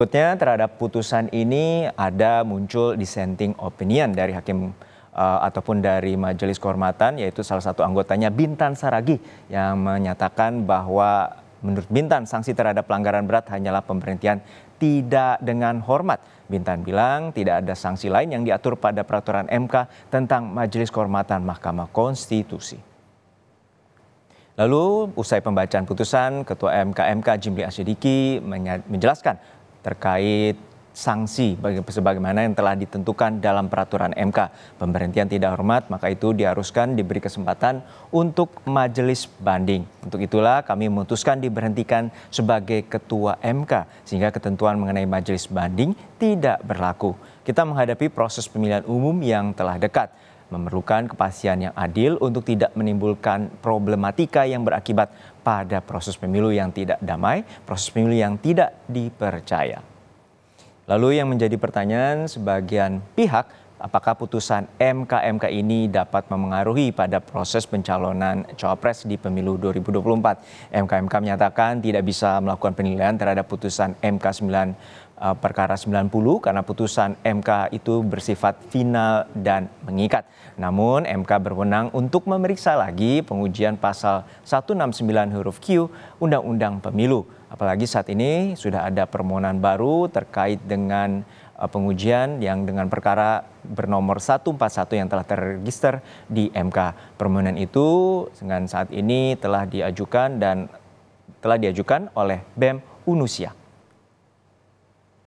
Berikutnya terhadap putusan ini ada muncul dissenting opinion dari hakim uh, ataupun dari majelis kehormatan yaitu salah satu anggotanya Bintan Saragi yang menyatakan bahwa menurut Bintan sanksi terhadap pelanggaran berat hanyalah pemberhentian tidak dengan hormat. Bintan bilang tidak ada sanksi lain yang diatur pada peraturan MK tentang majelis kehormatan Mahkamah Konstitusi. Lalu usai pembacaan putusan, Ketua MKMK Jimli Asyidiki menjelaskan terkait sanksi sebagaimana yang telah ditentukan dalam peraturan MK. Pemberhentian tidak hormat maka itu diharuskan diberi kesempatan untuk majelis banding. Untuk itulah kami memutuskan diberhentikan sebagai ketua MK sehingga ketentuan mengenai majelis banding tidak berlaku. Kita menghadapi proses pemilihan umum yang telah dekat memerlukan kepastian yang adil untuk tidak menimbulkan problematika yang berakibat pada proses pemilu yang tidak damai, proses pemilu yang tidak dipercaya. Lalu yang menjadi pertanyaan sebagian pihak apakah putusan MKMK ini dapat memengaruhi pada proses pencalonan cawapres di pemilu 2024. MKMK menyatakan tidak bisa melakukan penilaian terhadap putusan MK 9 eh, perkara 90 karena putusan MK itu bersifat final dan mengikat. Namun MK berwenang untuk memeriksa lagi pengujian pasal 169 huruf Q Undang-Undang Pemilu. Apalagi saat ini sudah ada permohonan baru terkait dengan Eh, pengujian yang dengan perkara bernomor 141 yang telah terregister di MK. Permohonan itu dengan saat ini telah diajukan dan telah diajukan oleh BEM Unusia.